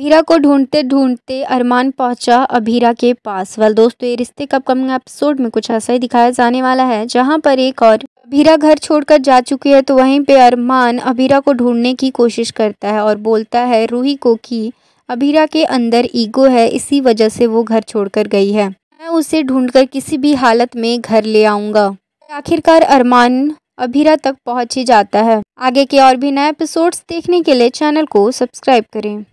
अभीरा को ढूंढते ढूंढते अरमान पहुंचा अभीरा के पास वाल दोस्तों ये रिश्ते का अपकमिंग एपिसोड में कुछ ऐसा ही दिखाया जाने वाला है जहां पर एक और अभीरा घर छोड़कर जा चुकी है तो वहीं पे अरमान अभीरा को ढूंढने की कोशिश करता है और बोलता है रूही को कि अभीरा के अंदर ईगो है इसी वजह से वो घर छोड़ गई है मैं उसे ढूंढ किसी भी हालत में घर ले आऊंगा आखिरकार अरमान अभीरा तक पहुँच ही जाता है आगे के और भी नए एपिसोड्स देखने के लिए चैनल को सब्सक्राइब करें